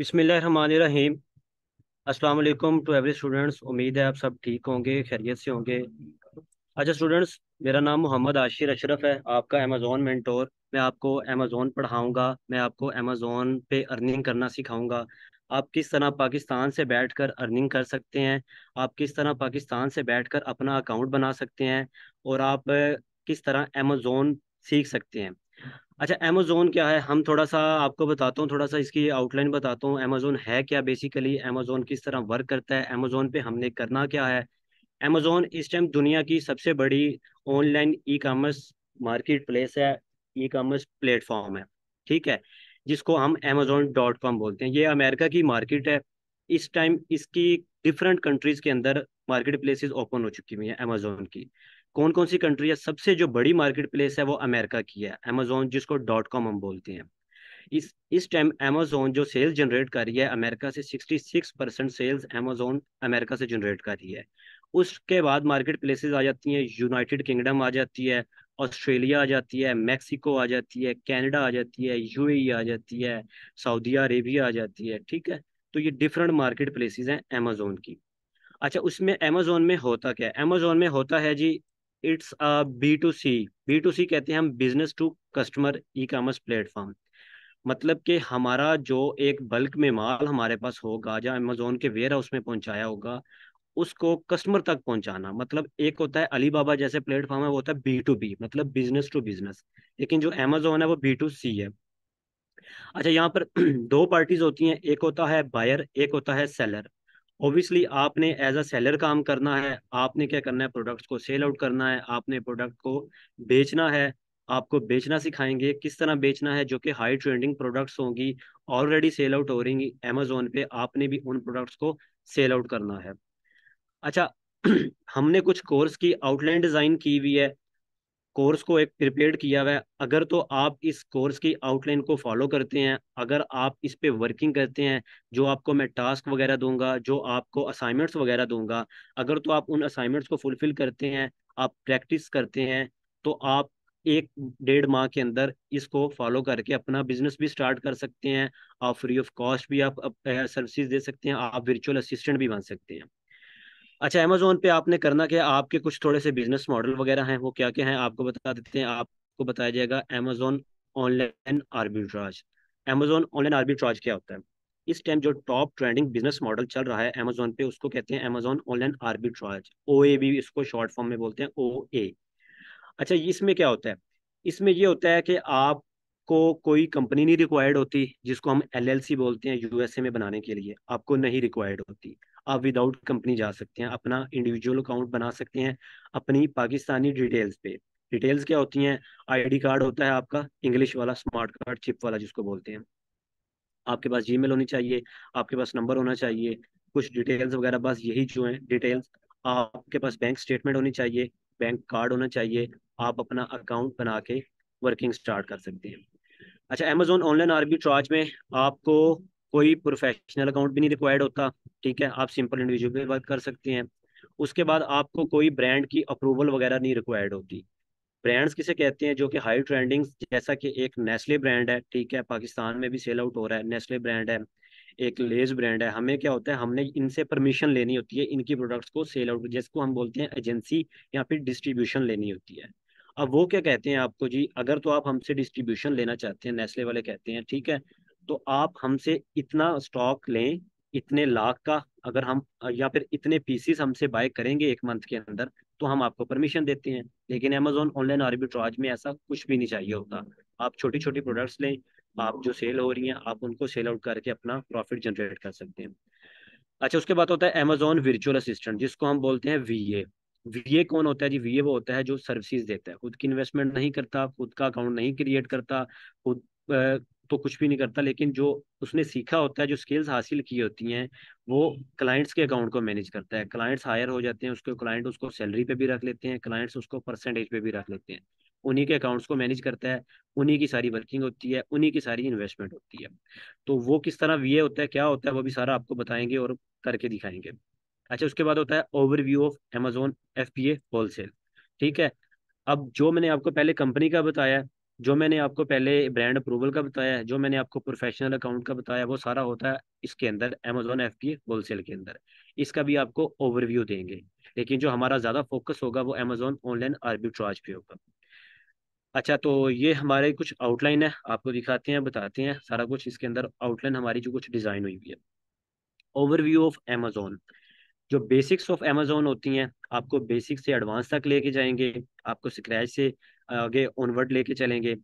बिसमीम अस्सलाम to every students उम्मीद है आप सब ठीक होंगे खैरियत से होंगे अच्छा स्टूडेंट्स मेरा नाम मोहम्मद आशिर अशरफ है आपका अमेज़ोन मेंटोर मैं आपको अमेज़ोन पढ़ाऊँगा मैं आपको अमेज़ोन पे अर्निंग करना सिखाऊँगा आप किस तरह पाकिस्तान से बैठकर अर्निंग कर सकते हैं आप किस तरह पाकिस्तान से बैठकर अपना अकाउंट बना सकते हैं और आप किस तरह अमेज़ोन सीख सकते हैं अच्छा अमेजोन क्या है हम थोड़ा सा आपको बताता हूँ थोड़ा सा इसकी आउटलाइन बताता हूँ अमेजोन है क्या बेसिकली अमेजोन किस तरह वर्क करता है अमेजोन पे हमने करना क्या है अमेजोन इस टाइम दुनिया की सबसे बड़ी online e commerce marketplace है ई कामर्स प्लेटफॉर्म है ठीक है जिसको हम अमेजोन डॉट कॉम बोलते हैं ये अमेरिका की मार्केट है इस टाइम इसकी डिफरेंट कंट्रीज के अंदर मार्केट प्लेसेस ओपन हो चुकी हुई है अमेजोन की कौन कौन सी कंट्री है सबसे जो बड़ी मार्केट प्लेस है वो अमेरिका की है अमेजोन जिसको डॉट कॉम हम बोलते हैं इस इस टाइम अमेजोन जो सेल्स जनरेट कर रही है अमेरिका से 66 परसेंट सेल्स अमेजोन अमेरिका से जनरेट कर रही है उसके बाद मार्केट प्लेसेस आ जाती हैं यूनाइटेड किंगडम आ जाती है ऑस्ट्रेलिया आ जाती है मैक्सिको आ जाती है कैनेडा आ जाती है यू e आ जाती है सऊदी अरेबिया आ जाती है ठीक है तो ये डिफरेंट मार्केट प्लेसेज हैं अमेजोन की अच्छा उसमें अमेजोन में होता क्या है अमेजोन में होता है जी it's B to C B to C कहते हैं हम business to customer e commerce platform मतलब कि हमारा जो एक बल्क में माल हमारे पास होगा या अमेजोन के वेयर हाउस में पहुंचाया होगा उसको कस्टमर तक पहुंचाना मतलब एक होता है अली बाबा जैसे प्लेटफॉर्म है वो होता है बी टू बी मतलब बिजनेस टू बिजनेस लेकिन जो अमेजोन है वो बी टू सी है अच्छा यहाँ पर दो पार्टीज होती हैं एक होता है बायर एक होता है सेलर ऑब्वियसली आपने एज अ सेलर काम करना है आपने क्या करना है प्रोडक्ट को सेल आउट करना है आपने प्रोडक्ट को बेचना है आपको बेचना सिखाएंगे किस तरह बेचना है जो कि हाई ट्रेंडिंग प्रोडक्ट्स होंगी ऑलरेडी सेल आउट हो रही अमेजोन पे आपने भी उन प्रोडक्ट्स को सेल आउट करना है अच्छा हमने कुछ कोर्स की आउटलाइन डिजाइन की हुई है कोर्स को एक प्रिपेयर किया हुआ है अगर तो आप इस कोर्स की आउटलाइन को फॉलो करते हैं अगर आप इस पे वर्किंग करते हैं जो आपको मैं टास्क वगैरह दूंगा जो आपको असाइनमेंट्स वगैरह दूंगा अगर तो आप उन असाइनमेंट्स को फुलफिल करते हैं आप प्रैक्टिस करते हैं तो आप एक डेढ़ माह के अंदर इसको फॉलो करके अपना बिजनेस भी स्टार्ट कर सकते हैं आप फ्री ऑफ कॉस्ट भी आप सर्विसेज दे सकते हैं आप वर्चुअल असिस्टेंट भी बन सकते हैं अच्छा अमेजोन पे आपने करना क्या आपके कुछ थोड़े से बिजनेस मॉडल वगैरह हैं वो क्या क्या हैं आपको बता देते हैं आपको बताया जाएगा Amazon online arbitrage Amazon online arbitrage क्या होता है इस टाइम जो टॉप ट्रेंडिंग बिजनेस मॉडल चल रहा है अमेजोन पे उसको कहते हैं Amazon online arbitrage O A भी इसको शॉर्ट फॉर्म में बोलते हैं ओ ए अच्छा इसमें क्या होता है इसमें ये होता है कि आप आपको कोई कंपनी नहीं रिक्वायर्ड होती जिसको हम एलएलसी बोलते हैं यूएसए में बनाने के लिए आपको नहीं रिक्वायर्ड होती आप विदाउट कंपनी जा सकते हैं अपना इंडिविजुअल अकाउंट बना सकते हैं अपनी पाकिस्तानी डिटेल्स पे डिटेल्स क्या होती हैं आईडी कार्ड होता है आपका इंग्लिश वाला स्मार्ट कार्ड चिप वाला जिसको बोलते हैं आपके पास जी होनी चाहिए आपके पास नंबर होना चाहिए कुछ डिटेल्स वगैरह बस यही जो है डिटेल्स आपके पास बैंक स्टेटमेंट होनी चाहिए बैंक कार्ड होना चाहिए आप अपना अकाउंट बना के वर्किंग स्टार्ट कर सकते हैं अच्छा अमेजोन ऑनलाइन आरबी ट्राज में आपको कोई प्रोफेशनल अकाउंट भी नहीं रिक्वायर्ड होता ठीक है आप सिंपल इंडिविजुअल पे बात कर सकते हैं उसके बाद आपको कोई ब्रांड की अप्रूवल वगैरह नहीं रिक्वायर्ड होती ब्रांड्स किसे कहते हैं जो कि हाई ट्रेंडिंग जैसा कि एक नेस्ले ब्रांड है ठीक है पाकिस्तान में भी सेल आउट हो रहा है नेस्ले ब्रांड है एक लेज ब्रांड है हमें क्या होता है हमने इनसे परमिशन लेनी होती है इनकी प्रोडक्ट्स को सेल आउट जिसको हम बोलते हैं एजेंसी या फिर डिस्ट्रीब्यूशन लेनी होती है अब वो क्या कहते हैं आपको जी अगर तो आप हमसे डिस्ट्रीब्यूशन लेना चाहते हैं नेस्ले वाले कहते हैं ठीक है तो आप हमसे इतना स्टॉक लें इतने लाख का अगर हम या फिर इतने पीसीस हमसे बाय करेंगे एक मंथ के अंदर तो हम आपको परमिशन देते हैं लेकिन अमेजोन ऑनलाइन आर्बिट्राज में ऐसा कुछ भी नहीं चाहिए होता आप छोटी छोटी प्रोडक्ट्स लें आप जो सेल हो रही हैं आप उनको सेल आउट करके अपना प्रॉफिट जनरेट कर सकते हैं अच्छा उसके बाद होता है अमेजोन वर्चुअल असिस्टेंट जिसको हम बोलते हैं वी ए वी ए कौन होता है जी वी ए वो होता है जो सर्विसेज देता है खुद की इन्वेस्टमेंट नहीं करता खुद का अकाउंट नहीं क्रिएट करता खुद तो कुछ भी नहीं करता लेकिन जो उसने सीखा होता है जो स्किल्स हासिल की होती हैं वो क्लाइंट्स हम्म। के अकाउंट को मैनेज करता है क्लाइंट्स हायर हो जाते हैं उसको क्लाइंट उसको सैलरी पे भी रख लेते हैं क्लाइंट्स उसको परसेंटेज पे भी रख लेते हैं उन्हीं के अकाउंट्स को मैनेज करता है उन्हीं की सारी वर्किंग होती है उन्हीं की सारी इन्वेस्टमेंट होती है तो वो किस तरह वी होता है क्या होता है वो भी सारा आपको बताएंगे और करके दिखाएंगे अच्छा उसके बाद होता है overview of Amazon F P A wholesale ठीक है अब जो मैंने आपको पहले कंपनी का बताया जो मैंने आपको पहले ब्रांड अप्रूवल का बताया जो मैंने आपको प्रोफेशनल अकाउंट का बताया वो सारा होता है इसके अंदर अमेजोन एफ पी होलसेल के अंदर इसका भी आपको ओवरव्यू देंगे लेकिन जो हमारा ज़्यादा फोकस होगा वो अमेजोन ऑनलाइन आर्बिट्राज पे होगा अच्छा तो ये हमारे कुछ आउटलाइन है आपको दिखाते हैं बताते हैं सारा कुछ इसके अंदर आउटलाइन हमारी जो कुछ डिज़ाइन हुई हुई है ओवरव्यू ऑफ एमेजोन जो बेसिक्स ऑफ एमेजोन होती हैं आपको बेसिक से एडवांस तक लेके जाएंगे आपको स्क्रैच से आगे ऑनवर्ड लेके चलेंगे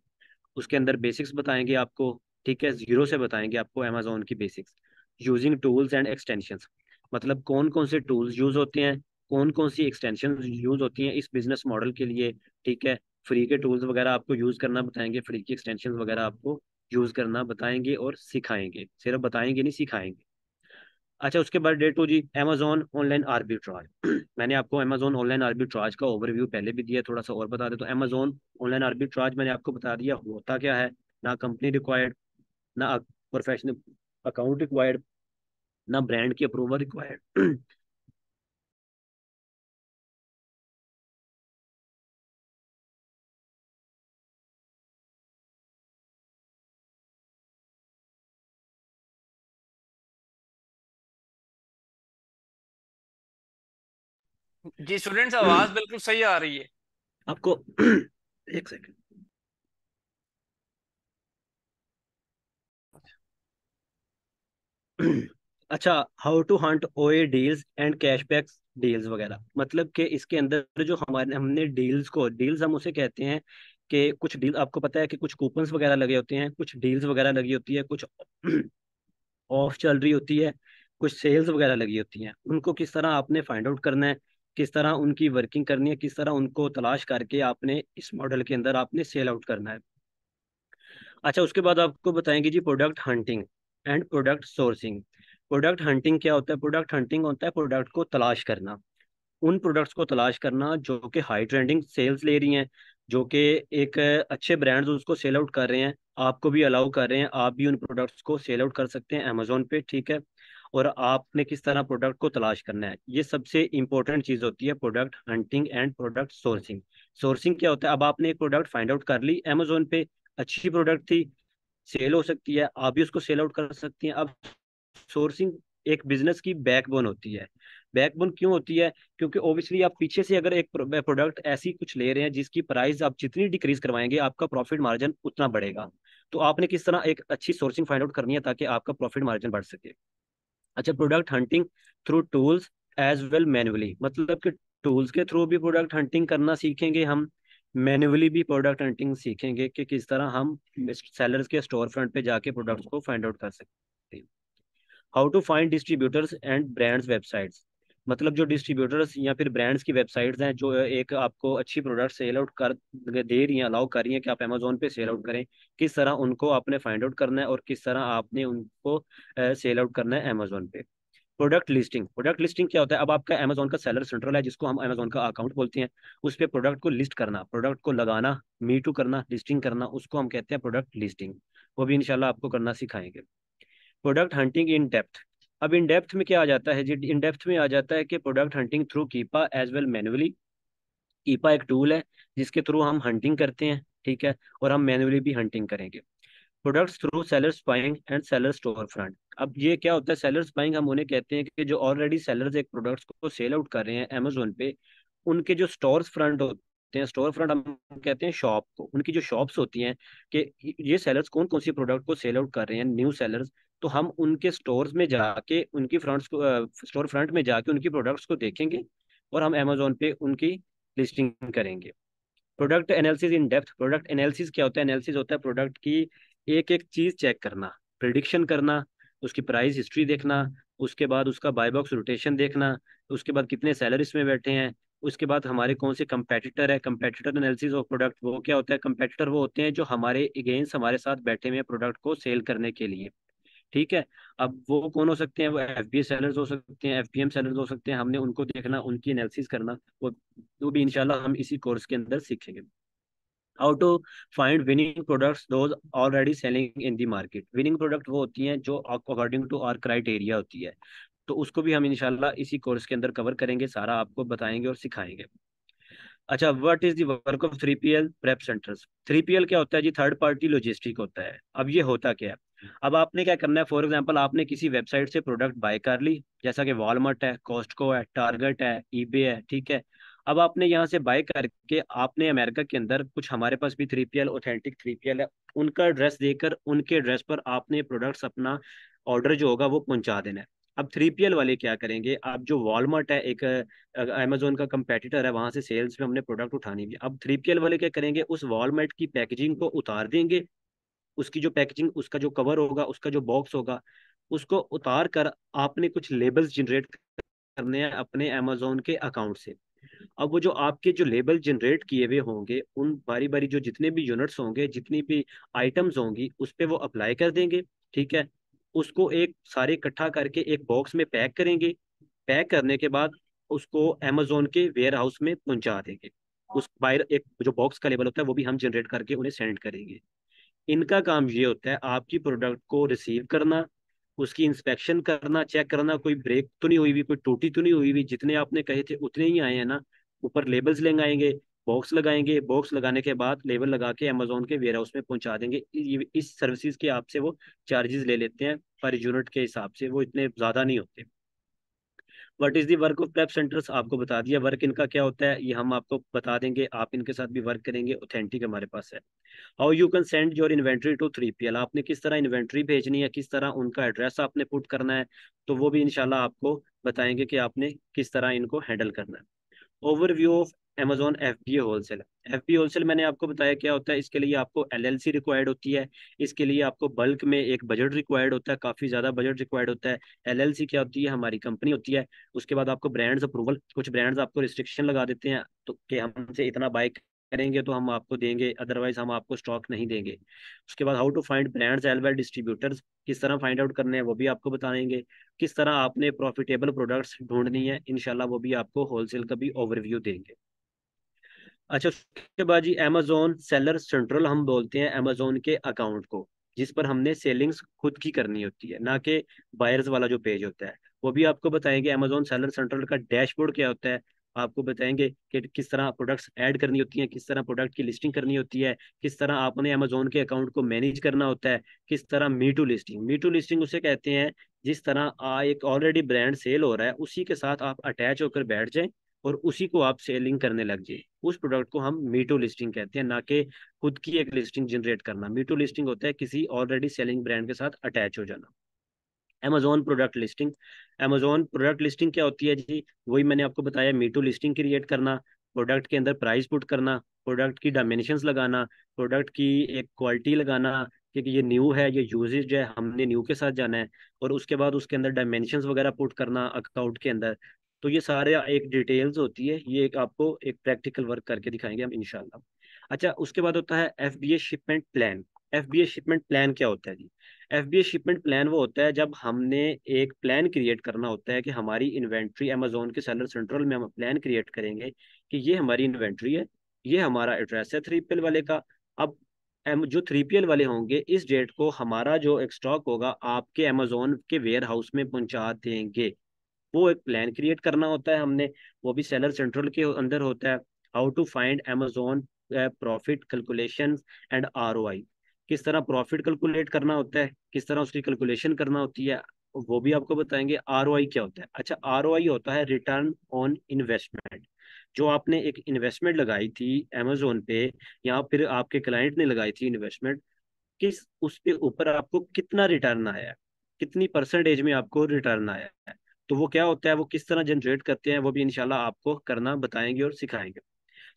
उसके अंदर बेसिक्स बताएंगे आपको ठीक है जीरो से बताएंगे आपको अमेजोन की basics using tools and extension मतलब कौन कौन से टूल्स यूज होते हैं कौन कौन सी एक्सटेंशन यूज होती हैं इस बिजनेस मॉडल के लिए ठीक है फ्री के टूल्स वगैरह आपको यूज करना बताएंगे फ्री की एक्सटेंशन वगैरह आपको यूज करना बताएंगे और सिखाएंगे सिर्फ बताएंगे नहीं सिखाएंगे अच्छा उसके बाद डेट टू जी अमेजोन ऑनलाइन आर्बिट्राज मैंने आपको अमेजोन ऑनलाइन आर्बिट्राज का ओवरव्यू पहले भी दिया थोड़ा सा और बता दे तो अमेजोन ऑनलाइन आर्बिट्राज मैंने आपको बता दिया होता क्या है ना कंपनी रिक्वायर्ड ना प्रोफेशनल अकाउंट रिक्वायर्ड ना ब्रांड की अप्रूवल रिक्वायर्ड जी स्टूडेंट्स आवाज बिल्कुल सही आ रही है आपको एक सेकंड अच्छा how to hunt O A deals and cashback deals वगैरह मतलब कि इसके अंदर जो हमारे हमने डील्स को डील्स हम उसे कहते हैं कि कुछ डील आपको पता है कि कुछ कूपन वगैरह लगे होते हैं कुछ डील्स वगैरह लगी होती है कुछ ऑफ चल रही होती है कुछ सेल्स वगैरह लगी होती हैं उनको किस तरह आपने फाइंड आउट करना है किस तरह उनकी वर्किंग करनी है किस तरह उनको तलाश करके आपने इस मॉडल के अंदर आपने सेल आउट करना है अच्छा उसके बाद आपको बताएंगे जी product hunting and product sourcing product hunting क्या होता है प्रोडक्ट हंटिंग होता है प्रोडक्ट को तलाश करना उन प्रोडक्ट्स को तलाश करना जो कि हाई ट्रेंडिंग सेल्स ले रही हैं जो कि एक अच्छे ब्रांड्स उसको सेल आउट कर रहे हैं आपको भी अलाउ कर रहे हैं आप भी उन प्रोडक्ट्स को सेल आउट कर सकते हैं अमेजोन पे ठीक है और आपने किस तरह प्रोडक्ट को तलाश करना है ये सबसे इंपॉर्टेंट चीज़ होती है product hunting and product sourcing sourcing क्या होता है अब आपने एक प्रोडक्ट फाइंड आउट कर ली अमेजोन पे अच्छी प्रोडक्ट थी सेल हो सकती है आप भी उसको सेल आउट कर सकती हैं अब सोर्सिंग एक बिजनेस की बैकबोन होती है बैकबोन क्यों होती है क्योंकि ओबियसली आप पीछे से अगर एक प्रोडक्ट ऐसी कुछ ले रहे हैं जिसकी प्राइस आप जितनी डिक्रीज करवाएंगे आपका प्रॉफिट मार्जिन उतना बढ़ेगा तो आपने किस तरह एक अच्छी सोर्सिंग फाइंड आउट करनी है ताकि आपका प्रॉफिट मार्जिन बढ़ सके अच्छा product hunting through tools as well manually मतलब कि टूल्स के थ्रू भी प्रोडक्ट हंटिंग करना सीखेंगे हम मैनुअली भी प्रोडक्ट हंटिंग सीखेंगे कि किस तरह हम सेलर्स के स्टोर फ्रंट पे जाके प्रोडक्ट्स को फाइंड आउट कर सकते हैं how to find distributors and brands websites मतलब जो डिस्ट्रीब्यूटर्स या फिर ब्रांड्स की वेबसाइट्स हैं जो एक आपको अच्छी प्रोडक्ट सेल आउट कर दे रही हैं अलाउ कर रही हैं कि आप अमेजोन पे सेल आउट करें किस तरह उनको आपने फाइंड आउट करना है और किस तरह आपने उनको सेल आउट करना है अमेजोन पे प्रोडक्ट लिस्टिंग प्रोडक्ट लिस्टिंग क्या होता है अब आपका अमेजोन का सेलर सेंट्रल है जिसको हम अमेजोन का अकाउंट बोलते हैं उस पर प्रोडक्ट को लिस्ट करना प्रोडक्ट को लगाना मी टू करना लिस्टिंग करना उसको हम कहते हैं प्रोडक्ट लिस्टिंग वो भी इनशाला आपको करना सिखाएंगे प्रोडक्ट हंटिंग इन डेप्थ अब इन डेप्थ में क्या आ जाता है जी इन डेप्थ में आ जाता है कि product hunting through Keepa as well manually Keepa एक टूल है जिसके थ्रू हम हंटिंग करते हैं ठीक है और हम मैनुअली भी हंटिंग करेंगे products through sellers buying and seller storefront अब ये क्या होता है सेलर्स बाइंग हम उन्हें कहते हैं कि जो ऑलरेडी सेलर्स एक प्रोडक्ट्स को सेल आउट कर रहे हैं अमेजोन पे उनके जो स्टोर फ्रंट होते हैं स्टोर फ्रंट हम कहते हैं शॉप को उनकी जो शॉप्स होती हैं कि ये सेलर्स कौन कौन सी प्रोडक्ट को सेल आउट कर रहे हैं न्यू सेलर्स तो हम उनके स्टोर्स में जाके उनकी फ्रंट को स्टोर फ्रंट में जाके उनकी प्रोडक्ट्स को देखेंगे और हम अमेजोन पे उनकी लिस्टिंग करेंगे product analysis in depth product analysis क्या होता है एनालिसिस होता है प्रोडक्ट की एक एक चीज़ चेक करना प्रिडिक्शन करना उसकी प्राइस हिस्ट्री देखना उसके बाद उसका बायबॉक्स रोटेशन देखना उसके बाद कितने सैलरीज में बैठे हैं उसके बाद हमारे कौन से कंपेटिटर है कंपेटिटर एनालिसिस ऑफ प्रोडक्ट वो क्या होता है कंपेटिटर वो होते हैं जो हमारे अगेंस्ट हमारे साथ बैठे हुए हैं प्रोडक्ट को सेल करने के लिए ठीक है अब वो कौन हो सकते हैं वो एफ बी सेलर्स हो सकते हैं एफ बी एम सेलर्स हो सकते हैं हमने उनको देखना उनकी एनालिसिस करना वो वो भी इंशाल्लाह हम इसी कोर्स के अंदर सीखेंगे how to find winning products those already selling in the market winning product वो होती हैं जो अकॉर्डिंग टू आर क्राइटेरिया होती है तो उसको भी हम इनशाला इसी कोर्स के अंदर कवर करेंगे सारा आपको बताएंगे और सिखाएंगे अच्छा what is the work of three P L prep centres three P L क्या होता है जी थर्ड पार्टी लॉजिस्टिक होता है अब ये होता क्या है अब आपने क्या करना है फॉर एग्जाम्पल आपने किसी वेबसाइट से प्रोडक्ट बाय कर ली जैसा कि वॉलमार्ट है कॉस्टको है टारगेट है ईबे है ठीक है अब आपने यहाँ से बाय करके आपने अमेरिका के अंदर कुछ हमारे पास भी three P L authentic three P L है उनका एड्रेस देकर उनके एड्रेस पर आपने प्रोडक्ट्स अपना ऑर्डर जो होगा वो पहुंचा देना है अब थ्री पी एल वाले क्या करेंगे अब जो वॉलमार्ट है एक अमेजोन का कंपेटिटर है वहां से सेल्स में हमने प्रोडक्ट उठानी है अब थ्री पी एल वाले क्या करेंगे उस वॉलमार्ट की पैकेजिंग को उतार देंगे उसकी जो पैकेजिंग उसका जो कवर होगा उसका जो बॉक्स होगा उसको उतार कर आपने कुछ लेबल्स जनरेट करने हैं अपने अमेजोन के अकाउंट से अब वो जो आपके जो लेबल जनरेट किए हुए होंगे उन बारी बारी जो जितने भी यूनिट्स होंगे जितनी भी आइटम्स होंगी उस पर वो अप्लाई कर देंगे ठीक है उसको एक सारे इकट्ठा करके एक बॉक्स में पैक करेंगे पैक करने के बाद उसको अमेजोन के वेयर हाउस में पहुंचा देंगे उस बाहर एक जो बॉक्स का लेबल होता है वो भी हम जनरेट करके उन्हें सेंड करेंगे इनका काम ये होता है आपकी प्रोडक्ट को रिसीव करना उसकी इंस्पेक्शन करना चेक करना कोई ब्रेक तो नहीं हुई भी कोई टूटी तो नहीं हुई भी जितने आपने कहे थे उतने ही आए हैं ना ऊपर लेबल्स लगाएंगे बॉक्स लगाएंगे बॉक्स लगाने के बाद लेबल लगा के अमेजोन के वेयर हाउस में पहुंचा देंगे इस सर्विसेज के आपसे वो चार्जेस ले लेते हैं पर यूनिट के हिसाब से वो इतने ज़्यादा नहीं होते what is the work of prep centres आपको बता दिया वर्क इनका क्या होता है ये हम आपको बता देंगे आप इनके साथ भी वर्क करेंगे ऑथेंटिक हमारे पास है how you can send your inventory to three P L आपने किस तरह इन्वेंट्री भेजनी है किस तरह उनका एड्रेस आपने पुट करना है तो वो भी इनशाला आपको बताएंगे कि आपने किस तरह इनको हैंडल करना है overview of Amazon F B wholesale F B wholesale मैंने आपको बताया क्या होता है इसके लिए आपको एल एल सी रिक्वायर्ड होती है इसके लिए आपको बल्क में एक बजट रिक्वायर्ड होता है काफ़ी ज़्यादा बजट रिक्वायर्ड होता है एल एल सी क्या होती है हमारी कंपनी होती है उसके बाद आपको ब्रांड्स अप्रूवल कुछ ब्रांड्स आपको रिस्ट्रिक्शन लगा देते हैं तो कि हमसे इतना बाइक करेंगे तो हम आपको देंगे अदरवाइज हम आपको स्टॉक नहीं देंगे उसके बाद how to find brands as well distributors किस तरह फाइंड आउट करने हैं वो भी आपको बताएंगे किस तरह आपने प्रॉफिटेबल प्रोडक्ट्स ढूंढनी है इनशाला वो भी आपको होलसेल का भी ओवरव्यू देंगे अच्छा उसके बाद जी अमेजोन सेलर सेंट्रल हम बोलते हैं अमेजोन के अकाउंट को जिस पर हमने सेलिंग्स खुद की करनी होती है ना कि बायर्स वाला जो पेज होता है वो भी आपको बताएंगे अमेजोन सेलर सेंट्रल का डैशबोर्ड क्या होता है आपको बताएंगे कि किस तरह प्रोडक्ट्स ऐड करनी होती हैं किस तरह प्रोडक्ट की लिस्टिंग करनी होती है किस तरह आपने अमेजोन के अकाउंट को मैनेज करना होता है किस तरह मीटू लिस्टिंग मीटू लिस्टिंग उसे कहते हैं जिस तरह आ, एक ऑलरेडी ब्रांड सेल हो रहा है उसी के साथ आप अटैच होकर बैठ जाएं और उसी को आप सेलिंग करने लग जाए उस प्रोडक्ट को हम मीटो लिस्टिंग कहते हैं ना कि खुद की एक लिस्टिंग जनरेट करना मीटो लिस्टिंग होता है किसी ऑलरेडी सेलिंग ब्रांड के साथ अटैच हो जाना Amazon product listing Amazon product listing क्या होती है जी वही मैंने आपको बताया मीटो लिस्टिंग क्रिएट करना प्रोडक्ट के अंदर प्राइस पुट करना प्रोडक्ट की डायमेंशन लगाना प्रोडक्ट की एक क्वालिटी लगाना क्योंकि ये न्यू है ये यूजेज है हमने न्यू के साथ जाना है और उसके बाद उसके अंदर डायमेंशन वगैरह पुट करना अकाउंट के अंदर तो ये सारे एक डिटेल्स होती है ये एक आपको एक प्रैक्टिकल वर्क करके दिखाएंगे हम इनशाला अच्छा उसके बाद होता है F B A shipment plan F B A shipment plan क्या होता है जी F B A shipment plan वो होता है जब हमने एक प्लान क्रिएट करना होता है कि हमारी इन्वेंट्री अमेजोन के सेलर सेंट्रल में हम प्लान क्रिएट करेंगे कि ये हमारी इन्वेंट्री है ये हमारा एड्रेस है थ्री पी वाले का अब जो थ्री पी वाले होंगे इस डेट को हमारा जो एक स्टॉक होगा आपके अमेजोन के वेयर हाउस में पहुंचा देंगे वो एक प्लान क्रिएट करना होता है हमने वो भी सेलर सेंट्रल के अंदर होता है how to find Amazon profit calculation and are किस तरह प्रॉफिट कैलकुलेट करना होता है किस तरह उसकी कैलकुलेशन करना होती है वो भी आपको बताएंगे आर क्या होता है अच्छा आर होता है रिटर्न ऑन इन्वेस्टमेंट जो आपने एक इन्वेस्टमेंट लगाई थी अमेजोन पे या फिर आपके क्लाइंट ने लगाई थी इन्वेस्टमेंट किस उसके ऊपर आपको कितना रिटर्न आया कितनी परसेंटेज में आपको रिटर्न आया है तो वो क्या होता है वो किस तरह जनरेट करते हैं वो भी इनशाला आपको करना बताएंगे और सिखाएंगे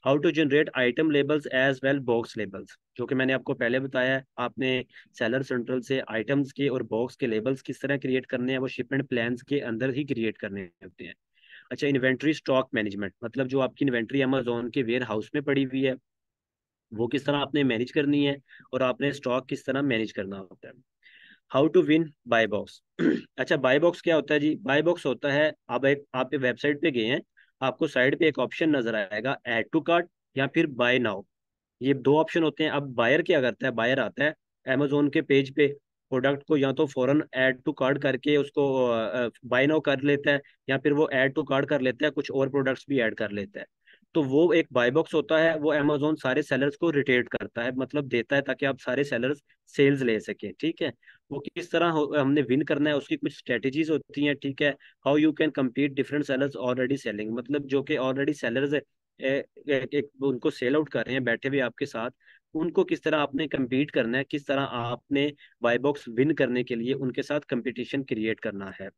how to generate item labels as well box labels जो कि मैंने आपको पहले बताया आपने सेलर सेंट्रल से आइटम्स के और बॉक्स के लेबल्स किस तरह क्रिएट करने हैं वो शिपमेंट प्लान के अंदर ही क्रिएट करने होते हैं अच्छा इन्वेंट्री स्टॉक मैनेजमेंट मतलब जो आपकी इन्वेंट्री अमेजोन के वेयर हाउस में पड़ी हुई है वो किस तरह आपने मैनेज करनी है और आपने स्टॉक किस तरह मैनेज करना होता है how to win buy box अच्छा बाय बॉक्स क्या होता है जी बाय बॉक्स होता है आप एक आप वेबसाइट पे गए हैं आपको साइड पे एक ऑप्शन नजर आएगा एड टू कार्ट या फिर बाय नाउ ये दो ऑप्शन होते हैं अब बायर क्या करता है बायर आता है अमेजोन के पेज पे प्रोडक्ट को या तो फॉरन ऐड टू कार्ड करके उसको बाय नाउ कर लेता है या फिर वो ऐड टू कार्ड कर लेता है कुछ और प्रोडक्ट्स भी ऐड कर लेता है तो वो एक बाय बॉक्स होता है वो अमेजोन सारे सेलर्स को रिटेट करता है मतलब देता है ताकि आप सारे सेलर्स सेल्स ले सकें ठीक है वो किस तरह हमने विन करना है उसकी कुछ स्ट्रेटेजीज होती हैं ठीक है how you can compete different sellers already selling मतलब जो कि ऑलरेडी सेलर्स एक उनको सेल आउट कर रहे हैं बैठे हुए आपके साथ उनको किस तरह आपने कम्पीट करना है किस तरह आपने बाय बॉक्स विन करने के लिए उनके साथ कम्पिटिशन क्रिएट करना है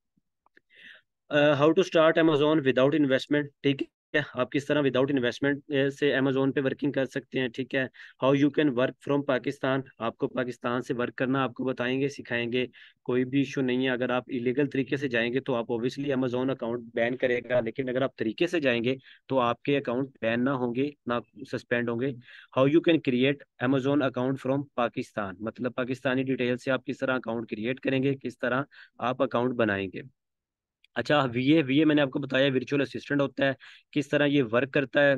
how to start Amazon without investment ठीक है आप किस तरह विदाउट इन्वेस्टमेंट से अमेजोन पे वर्किंग कर सकते हैं ठीक है how you can work from Pakistan आपको पाकिस्तान से वर्क करना आपको बताएंगे सिखाएंगे कोई भी इशू नहीं है अगर आप इलीगल तरीके से जाएंगे तो आप ऑब्वियसली अमेजोन अकाउंट बैन करेगा लेकिन अगर आप तरीके से जाएंगे तो आपके अकाउंट बैन ना होंगे ना सस्पेंड होंगे how you can create Amazon account from Pakistan मतलब पाकिस्तानी डिटेल से आप किस तरह अकाउंट क्रिएट करेंगे किस तरह आप अकाउंट बनाएंगे अच्छा वीए वीए मैंने आपको बताया वर्चुअल असिस्टेंट होता है किस तरह ये वर्क करता है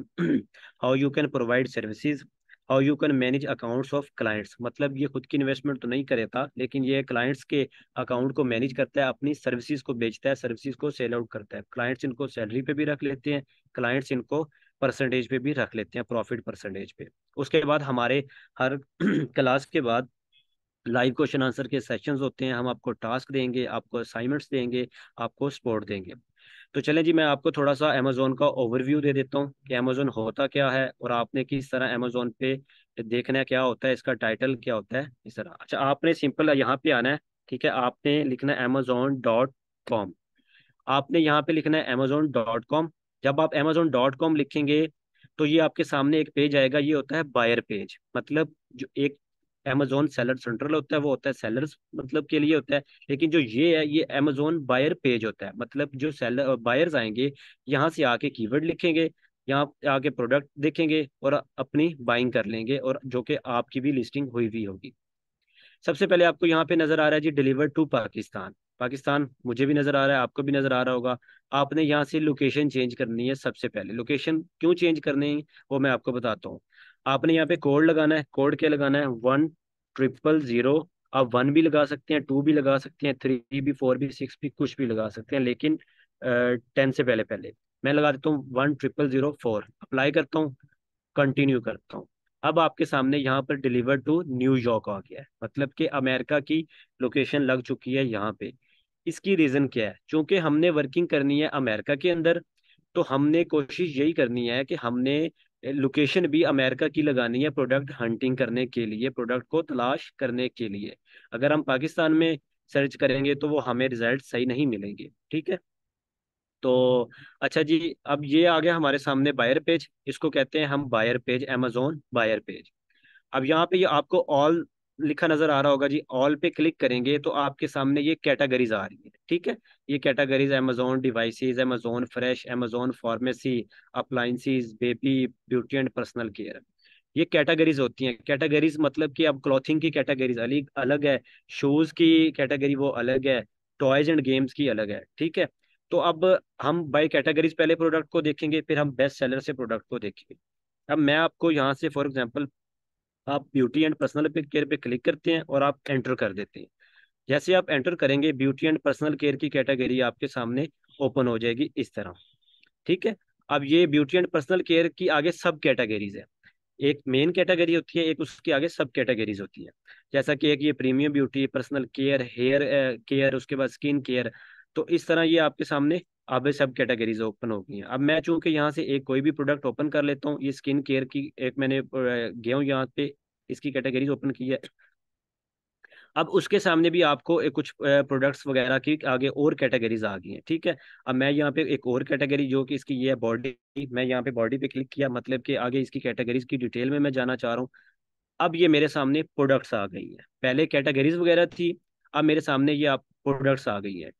how you can provide services how you can manage accounts of clients मतलब ये खुद की इन्वेस्टमेंट तो नहीं करेगा लेकिन ये क्लाइंट्स के अकाउंट को मैनेज करता है अपनी सर्विसेज को बेचता है सर्विसेज को सेल आउट करता है क्लाइंट्स इनको सैलरी पे भी रख लेते हैं क्लाइंट्स इनको परसेंटेज पे भी रख लेते हैं प्रॉफिट परसेंटेज पे उसके बाद हमारे हर क्लास के बाद लाइव क्वेश्चन आंसर के सेशंस होते हैं हम आपको टास्क देंगे आपको असाइनमेंट्स देंगे आपको सपोर्ट देंगे तो चले जी मैं आपको थोड़ा सा अमेजोन का ओवरव्यू दे देता हूँ कि अमेजोन होता क्या है और आपने किस तरह अमेजोन पे देखना क्या होता है इसका टाइटल क्या होता है इस तरह अच्छा आपने सिंपल यहाँ पे आना है ठीक है आपने लिखना है अमेजोन डॉट कॉम आपने यहाँ पे लिखना है अमेजोन डॉट कॉम जब आप अमेजोन डॉट कॉम लिखेंगे तो ये आपके सामने एक पेज आएगा ये होता है बायर पेज मतलब जो एक अमेजोन सेलर सेंट्रल होता है वो होता है सेलर्स मतलब के लिए होता है लेकिन जो ये है ये अमेजोन बायर पेज होता है मतलब जो सेलर बायर्स आएंगे यहाँ से आके कीवर्ड लिखेंगे यहाँ आके प्रोडक्ट देखेंगे और अपनी बाइंग कर लेंगे और जो कि आपकी भी लिस्टिंग हुई हुई होगी सबसे पहले आपको यहाँ पे नजर आ रहा है जी डिलीवर टू पाकिस्तान पाकिस्तान मुझे भी नजर आ रहा है आपको भी नजर आ रहा होगा आपने यहाँ से लोकेशन चेंज करनी है सबसे पहले लोकेशन क्यों चेंज करनी है वो मैं आपको बताता हूँ आपने यहाँ पे कोड लगाना है कोड क्या लगाना है वन ट्रिपल जीरो आप वन भी लगा सकते हैं टू भी लगा सकते हैं थ्री भी फोर भी सिक्स भी कुछ भी लगा सकते हैं लेकिन टेन से पहले पहले मैं लगा देता हूँ one triple zero four apply करता हूँ कंटिन्यू करता हूँ अब आपके सामने यहाँ पर डिलीवर टू न्यूयॉर्क आ गया है मतलब कि अमेरिका की लोकेशन लग चुकी है यहाँ पे इसकी रीज़न क्या है चूंकि हमने वर्किंग करनी है अमेरिका के अंदर तो हमने कोशिश यही करनी है कि हमने लोकेशन भी अमेरिका की लगानी है प्रोडक्ट हंटिंग करने के लिए प्रोडक्ट को तलाश करने के लिए अगर हम पाकिस्तान में सर्च करेंगे तो वो हमें रिजल्ट सही नहीं मिलेंगे ठीक है तो अच्छा जी अब ये आ गया हमारे सामने बायर पेज इसको कहते हैं हम buyer page Amazon buyer page अब यहाँ पे आपको ऑल लिखा नजर आ रहा होगा जी ऑल पे क्लिक करेंगे तो आपके सामने ये कैटेगरीज आ रही है ठीक है ये categories Amazon devices Amazon fresh Amazon pharmacy appliances baby beauty and personal care ये कैटेगरीज होती हैं कैटेगरीज मतलब कि अब क्लॉथिंग की कैटेगरीज अलग अलग है शूज की कैटेगरी वो अलग है टॉयज एंड गेम्स की अलग है ठीक है तो अब हम बाय कैटेगरीज पहले प्रोडक्ट को देखेंगे फिर हम बेस्ट सेलर से प्रोडक्ट को देखेंगे अब मैं आपको यहाँ से फॉर एग्जाम्पल आप ब्यूटी एंड पर्सनल केयर पे क्लिक करते हैं और आप एंटर कर देते हैं जैसे आप एंटर करेंगे ब्यूटी एंड पर्सनल केयर की कैटेगरी आपके सामने ओपन हो जाएगी इस तरह ठीक है अब ये ब्यूटी एंड पर्सनल केयर की आगे सब कैटेगरीज है एक मेन कैटेगरी होती है एक उसके आगे सब कैटेगरीज होती है जैसा कि एक ये premium beauty personal care hair care उसके बाद स्किन केयर तो इस तरह ये आपके सामने अब सब कैटेगरीज ओपन हो गई हैं अब मैं चूंकि यहाँ से एक कोई भी प्रोडक्ट ओपन कर लेता हूँ ये स्किन केयर की एक मैंने गया हूँ यहाँ पे इसकी कैटेगरीज ओपन की है अब उसके सामने भी आपको एक कुछ प्रोडक्ट्स वगैरह की आगे और कैटेगरीज आ गई हैं ठीक है अब मैं यहाँ पे एक और कैटेगरी जो कि इसकी ये है बॉडी मैं यहाँ पे बॉडी पे क्लिक किया मतलब कि आगे इसकी कैटेगरीज की डिटेल में मैं जाना चाह रहा हूँ अब ये मेरे सामने प्रोडक्ट्स आ गई हैं पहले कैटेगरीज वगैरह थी अब मेरे सामने ये आप प्रोडक्ट्स आ गई है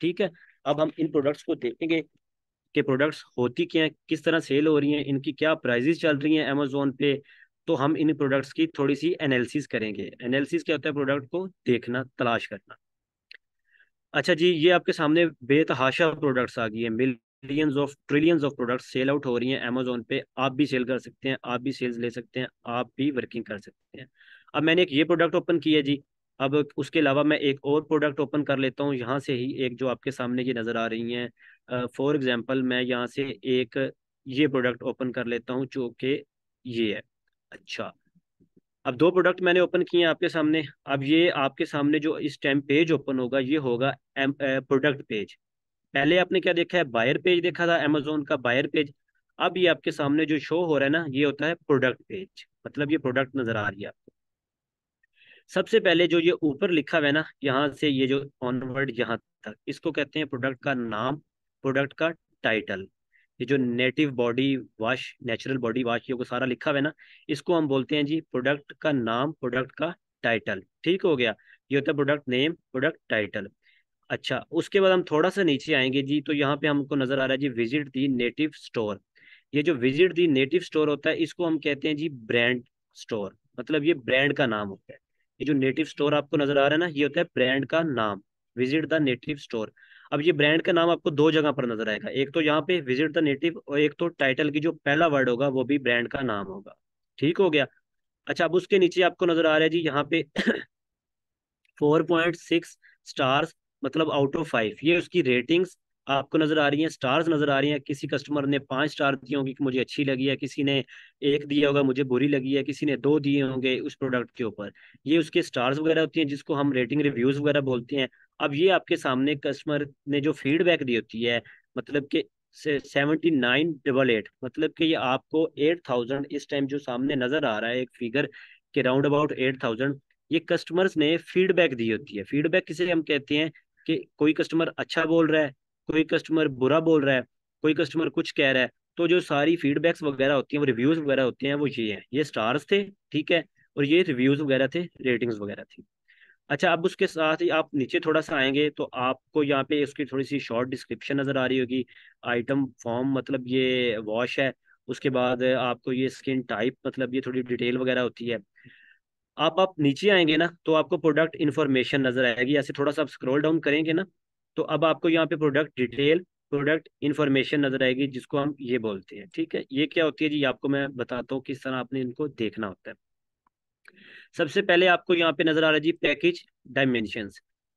ठीक है अब हम इन प्रोडक्ट्स को देखेंगे कि प्रोडक्ट्स होती क्या है किस तरह सेल हो रही हैं इनकी क्या प्राइजेस चल रही हैं अमेजोन पे तो हम इन प्रोडक्ट्स की थोड़ी सी एनालिसिस करेंगे एनालिसिस क्या होता है प्रोडक्ट को देखना तलाश करना अच्छा जी ये आपके सामने बेतहाशा प्रोडक्ट्स आ गई है millions of trillions of products sell out हो रही हैं अमेजोन पे आप भी सेल कर सकते हैं आप भी सेल्स ले सकते हैं आप भी वर्किंग कर सकते हैं अब मैंने एक ये प्रोडक्ट ओपन किया जी अब उसके अलावा मैं एक और प्रोडक्ट ओपन कर लेता हूँ यहाँ से ही एक जो आपके सामने ये नज़र आ रही हैं फॉर एग्जांपल मैं यहाँ से एक ये प्रोडक्ट ओपन कर लेता हूँ जो कि ये है अच्छा अब दो प्रोडक्ट मैंने ओपन किए हैं आपके सामने अब ये आपके सामने जो इस टाइम पेज ओपन होगा ये होगा प्रोडक्ट पेज पहले आपने क्या देखा है बायर पेज देखा था अमेजोन का बायर पेज अब ये आपके सामने जो शो हो रहा है ना ये होता है प्रोडक्ट पेज मतलब ये प्रोडक्ट नजर आ रही है आपको सबसे पहले जो ये ऊपर लिखा हुआ है ना यहाँ से ये जो ऑनवर्ड यहाँ तक इसको कहते हैं प्रोडक्ट का नाम प्रोडक्ट का टाइटल ये जो native body wash natural body wash ये सारा लिखा हुआ है ना इसको हम बोलते हैं जी प्रोडक्ट का नाम प्रोडक्ट का टाइटल ठीक हो गया ये होता है प्रोडक्ट नेम प्रोडक्ट टाइटल अच्छा उसके बाद हम थोड़ा सा नीचे आएंगे जी तो यहाँ पे हमको नजर आ रहा है जी विजिट दी नेटिव स्टोर ये जो विजिट दी नेटिव स्टोर होता है इसको हम कहते हैं जी ब्रांड स्टोर मतलब ये ब्रांड का नाम होता है ये जो नेटिव स्टोर आपको नजर आ रहा है ना ये होता है ब्रांड का नाम विजिट द नेटिव स्टोर अब ये ब्रांड का नाम आपको दो जगह पर नजर आएगा एक तो यहाँ पे विजिट द नेटिव और एक तो टाइटल की जो पहला वर्ड होगा वो भी ब्रांड का नाम होगा ठीक हो गया अच्छा अब उसके नीचे आपको नजर आ रहा है जी यहाँ पे फोर पॉइंट सिक्स स्टार्स मतलब आउट ऑफ फाइव ये उसकी रेटिंग्स आपको नजर आ रही है स्टार्स नजर आ रही है किसी कस्टमर ने पांच स्टार दिए होंगे कि मुझे अच्छी लगी है किसी ने एक दिया होगा मुझे बुरी लगी है किसी ने दो दिए होंगे उस प्रोडक्ट के ऊपर ये उसके स्टार्स वगैरह होती हैं जिसको हम रेटिंग रिव्यूज वगैरह बोलते हैं अब ये आपके सामने कस्टमर ने जो फीडबैक दी होती है मतलब कि सेवेंटी नाइन डबल एट मतलब कि ये आपको एट थाउजेंड इस टाइम जो सामने नजर आ रहा है एक फिगर के राउंड अबाउट एट थाउजेंड ये कस्टमर्स ने फीडबैक दी होती है फीडबैक किसे हम कहते हैं कि कोई कस्टमर अच्छा बोल रहा है कोई कस्टमर बुरा बोल रहा है कोई कस्टमर कुछ कह रहा है तो जो सारी फीडबैक्स वगैरह होती हैं वो रिव्यूज वगैरह होते हैं वो ये हैं ये स्टार्स थे ठीक है और ये रिव्यूज वगैरह थे रेटिंग्स वगैरह थी अच्छा अब उसके साथ ही आप नीचे थोड़ा सा आएंगे तो आपको यहाँ पे उसकी थोड़ी सी शॉर्ट डिस्क्रिप्शन नज़र आ रही होगी आइटम फॉर्म मतलब ये वॉश है उसके बाद आपको ये स्किन टाइप मतलब ये थोड़ी डिटेल वगैरह होती है आप आप नीचे आएंगे ना तो आपको प्रोडक्ट इन्फॉर्मेशन नजर आएगी ऐसे थोड़ा सा आप स्क्रोल डाउन करेंगे ना तो अब आपको यहाँ पे प्रोडक्ट डिटेल प्रोडक्ट इन्फॉर्मेशन नजर आएगी जिसको हम ये बोलते हैं ठीक है ये क्या होती है जी आपको मैं बताता हूँ किस तरह आपने इनको देखना होता है सबसे पहले आपको यहाँ पे नजर आ रहा है जी पैकेज डायमेंशन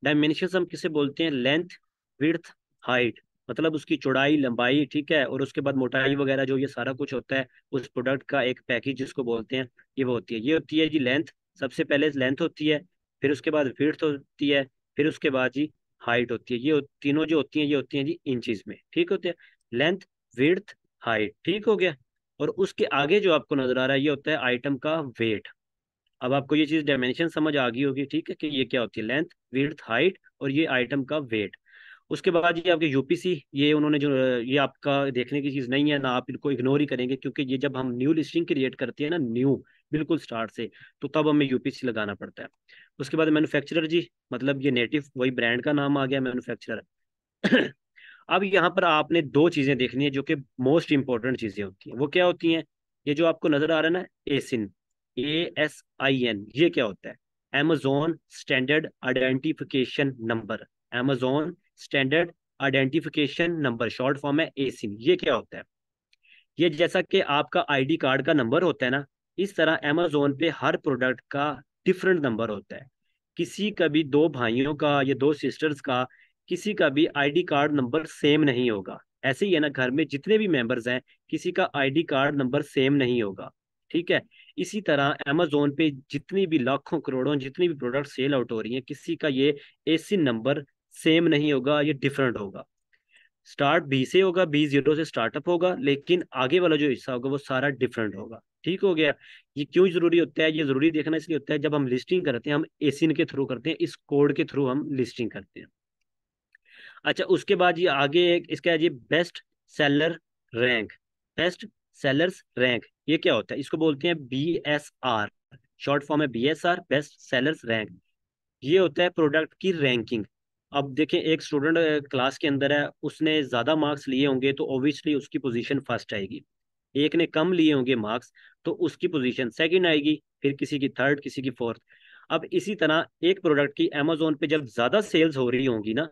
डायमेंशन हम किसे बोलते हैं लेंथ विर्थ हाइट मतलब उसकी चौड़ाई लंबाई ठीक है और उसके बाद मोटाई वगैरह जो ये सारा कुछ होता है उस प्रोडक्ट का एक पैकेज जिसको बोलते हैं ये वो होती है ये होती है जी लेंथ सबसे पहले लेंथ होती है फिर उसके बाद फिर्थ होती है फिर उसके बाद जी हाइट होती है ये तीनों जो होती हैं ये होती हैं जी इंचज में ठीक होते हैं लेंथ विर्थ हाइट ठीक हो गया और उसके आगे जो आपको नजर आ रहा है ये होता है आइटम का वेट अब आपको ये चीज डायमेंशन समझ आ गई होगी ठीक है कि ये क्या होती है लेंथ विर्थ हाइट और ये आइटम का वेट उसके बाद ये आपके यूपीसी ये उन्होंने जो ये आपका देखने की चीज़ नहीं है ना आप इनको इग्नोर ही करेंगे क्योंकि ये जब हम न्यू लिस्टिंग क्रिएट करते हैं ना न्यू बिल्कुल स्टार्ट से तो तब हमें यूपीसी लगाना पड़ता है उसके बाद मैनुफैक्चरर जी मतलब ये नेटिव वही ब्रांड का नाम आ गया मैनुफैक्चरर अब यहाँ पर आपने दो चीजें देखनी है जो कि मोस्ट इंपॉर्टेंट चीजें होती हैं वो क्या होती हैं ये जो आपको नजर आ रहा है ना एसिन ए एस आई एन ये क्या होता है Amazon standard identification number Amazon standard identification number short form है एसिन ये क्या होता है ये जैसा कि आपका आईडी कार्ड का नंबर होता है ना इस तरह अमेजोन पे हर प्रोडक्ट का डिफरेंट नंबर होता है किसी का भी दो भाइयों का या दो सिस्टर्स का किसी का भी आईडी कार्ड नंबर सेम नहीं होगा ऐसे ही है ना घर में जितने भी मेंबर्स हैं किसी का आईडी कार्ड नंबर सेम नहीं होगा ठीक है इसी तरह अमेजोन पे जितनी भी लाखों करोड़ों जितनी भी प्रोडक्ट सेल आउट हो रही हैं किसी का ये एसी नंबर सेम नहीं होगा ये डिफरेंट होगा स्टार्ट बी से होगा बी जीरो से स्टार्टअप होगा लेकिन आगे वाला जो हिस्सा होगा वो सारा डिफरेंट होगा ठीक हो गया ये क्यों जरूरी होता है ये जरूरी देखना इसलिए होता है जब हम लिस्टिंग करते हैं हम एसिन के थ्रू करते हैं इस कोड के थ्रू हम लिस्टिंग करते हैं अच्छा उसके बाद ये आगे इसका है जी best seller rank best sellers rank ये क्या होता है इसको बोलते हैं B S R short form है B S R best sellers rank ये होता है प्रोडक्ट की रैंकिंग अब देखें एक स्टूडेंट क्लास के अंदर है उसने ज़्यादा मार्क्स लिए होंगे तो ऑब्वियसली उसकी पोजीशन फर्स्ट आएगी एक ने कम लिए होंगे मार्क्स तो उसकी पोजीशन सेकंड आएगी फिर किसी की थर्ड किसी की फोर्थ अब इसी तरह एक प्रोडक्ट की अमेजोन पे जब ज़्यादा सेल्स हो रही होंगी ना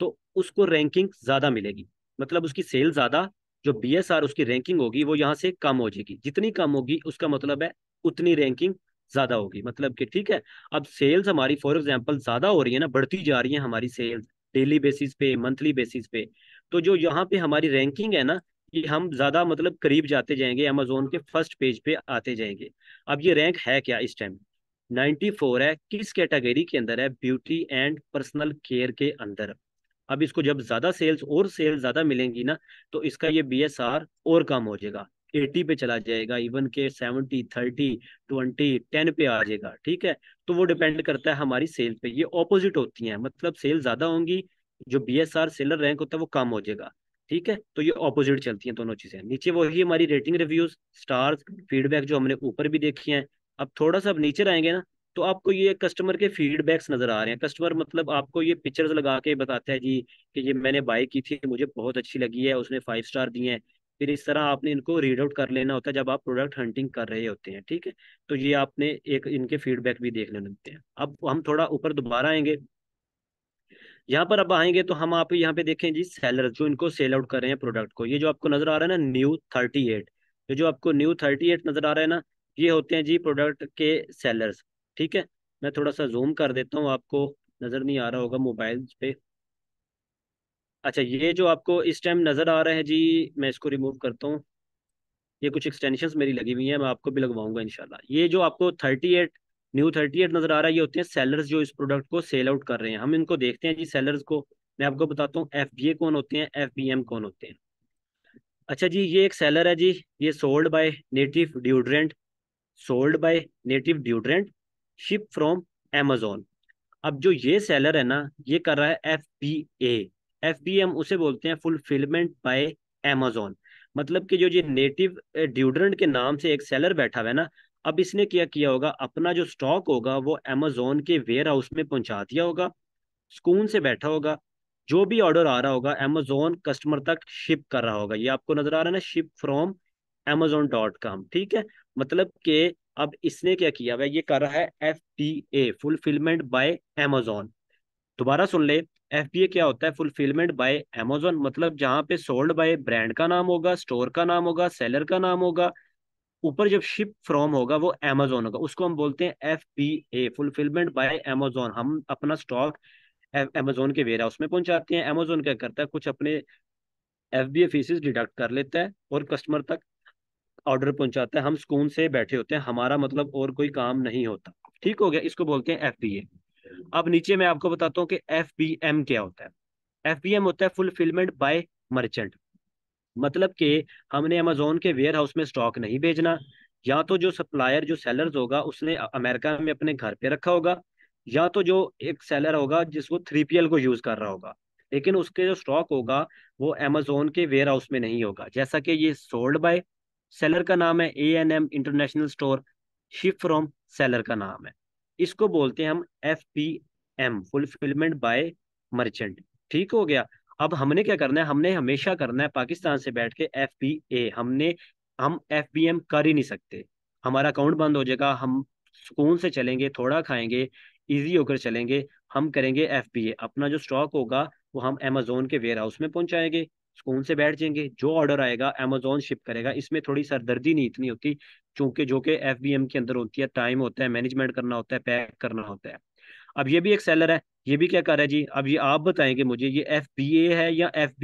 तो उसको रैंकिंग ज़्यादा मिलेगी मतलब उसकी सेल ज़्यादा जो बी उसकी रैंकिंग होगी वो यहाँ से कम हो जाएगी जितनी कम होगी उसका मतलब है उतनी रैंकिंग ज्यादा हम्म। होगी मतलब कि ठीक है अब सेल्स हमारी फॉर एग्जाम्पल ज्यादा हो रही है ना बढ़ती जा रही है हमारी सेल्स डेली बेसिस पे मंथली बेसिस पे तो जो यहाँ पे हमारी रैंकिंग है ना ये हम ज्यादा मतलब करीब जाते जाएंगे अमेजोन के फर्स्ट पेज पे आते जाएंगे अब ये रैंक है क्या इस टाइम फोर है किस कैटेगरी के अंदर है ब्यूटी एंड पर्सनल केयर के अंदर अब इसको जब ज्यादा सेल्स और सेल्स ज्यादा मिलेंगी ना तो इसका ये बी और कम हो जाएगा एटी पे चला जाएगा इवन के सेवेंटी थर्टी ट्वेंटी टेन पे आ जाएगा ठीक है तो वो डिपेंड करता है हमारी सेल पे ये ऑपोजिट होती हैं मतलब सेल ज्यादा होंगी जो B S R seller rank होता है वो कम हो जाएगा ठीक है तो ये ऑपोजिट चलती हैं दोनों चीजें नीचे वही हमारी रेटिंग रिव्यूज स्टार्स फीडबैक जो हमने ऊपर भी देखी है अब थोड़ा सा अब नीचे आएंगे ना तो आपको ये कस्टमर के फीडबैक्स नजर आ रहे हैं कस्टमर मतलब आपको ये पिक्चर्स लगा के बताते हैं जी कि ये मैंने बाय की थी मुझे बहुत अच्छी लगी है उसने फाइव स्टार दिए हैं फिर इस तरह आपने इनको रीड आउट कर लेना होता है जब आप प्रोडक्ट हंटिंग कर रहे होते हैं ठीक है तो ये आपने एक इनके फीडबैक भी देख लेने होते हैं अब हम थोड़ा ऊपर दोबारा आएंगे यहाँ पर अब आएंगे तो हम आप यहाँ पे देखें जी सेलर जो इनको सेल आउट कर रहे हैं प्रोडक्ट को ये जो आपको नजर आ रहा है ना न्यू थर्टी एट ये जो आपको न्यू थर्टी एट नजर आ रहा है ना ये होते हैं जी प्रोडक्ट के सेलर्स ठीक है मैं थोड़ा सा जूम कर देता हूँ आपको नजर नहीं आ रहा होगा मोबाइल पे अच्छा ये जो आपको इस टाइम नज़र आ रहा है जी मैं इसको रिमूव करता हूँ ये कुछ एक्सटेंशन मेरी लगी हुई हैं मैं आपको भी लगवाऊंगा इनशाला ये जो आपको thirty eight new thirty eight नज़र आ रहा है ये होते हैं सेलर्स जो इस प्रोडक्ट को सेल आउट कर रहे हैं हम इनको देखते हैं जी सेलर्स को मैं आपको बताता हूँ एफ बी ए कौन होते हैं एफ बी एम कौन होते हैं अच्छा जी ये एक सेलर है जी ये sold by native deodorant sold by native deodorant ship from Amazon अब जो ये सेलर है ना ये कर रहा है F B A F B हम उसे बोलते हैं फुलफिलमेंट बाय एमेजोन मतलब कि जो ये नेटिव डिओड्रेंट के नाम से एक सेलर बैठा हुआ है ना अब इसने क्या किया होगा अपना जो स्टॉक होगा वो अमेजोन के वेयर हाउस में पहुंचा दिया होगा सुकून से बैठा होगा जो भी ऑर्डर आ रहा होगा अमेजोन कस्टमर तक शिप कर रहा होगा ये आपको नजर आ रहा है ना ship from Amazon dot com ठीक है मतलब के अब इसने क्या किया हुआ ये कर रहा है F T A fulfilment by Amazon दोबारा सुन ले एफ क्या होता है फुलफिलमेंट बाय एमेजोन मतलब जहाँ पे सोल्ड बाय ब्रांड का नाम होगा स्टोर का नाम होगा सेलर का नाम होगा ऊपर जब शिप फ्रॉम होगा वो एमेजोन होगा उसको हम बोलते हैं F B A fulfilment by Amazon हम अपना स्टॉक एमेजोन के वेरा उसमें पहुंचाते हैं एमेजोन क्या करता है कुछ अपने F B A fees deduct कर लेता है और कस्टमर तक ऑर्डर पहुंचाता है हम सुकून से बैठे होते हैं हमारा मतलब और कोई काम नहीं होता ठीक हो गया इसको बोलते हैं एफ बी ए अब नीचे मैं आपको बताता हूँ कि एफ बी एम क्या होता है एफ बी एम होता है फुलफिलमेंट बाय मर्चेंट मतलब कि हमने अमेजोन के वेयर हाउस में स्टॉक नहीं भेजना या तो जो सप्लायर जो सेलर्स होगा उसने अमेरिका में अपने घर पे रखा होगा या तो जो एक सेलर होगा जिसको थ्री पी एल को यूज कर रहा होगा लेकिन उसके जो स्टॉक होगा वो अमेजोन के वेयर हाउस में नहीं होगा जैसा कि ये सोल्ड बाय सेलर का नाम है A N M international store shift from seller का नाम है इसको बोलते हैं हम F P M fulfilment by merchant ठीक हो गया अब हमने क्या करना है हमने हमेशा करना है पाकिस्तान से बैठ के एफ पी ए हमने हम एफ बी एम कर ही नहीं सकते हमारा अकाउंट बंद हो जाएगा हम सुकून से चलेंगे थोड़ा खाएंगे इजी होकर चलेंगे हम करेंगे एफ बी ए अपना जो स्टॉक होगा वो हम अमेजोन के वेयर हाउस में पहुंचाएंगे सुकून से बैठ जाएंगे जो ऑर्डर आएगा अमेजोन शिप करेगा इसमें थोड़ी सरदर्दी नहीं इतनी होती चूंकि जो कि एफ के अंदर होती है टाइम होता है मैनेजमेंट करना होता है पैक करना होता है अब ये भी एक सेलर है ये भी क्या कर रहा है जी अब ये आप बताएंगे मुझे ये एफ है या एफ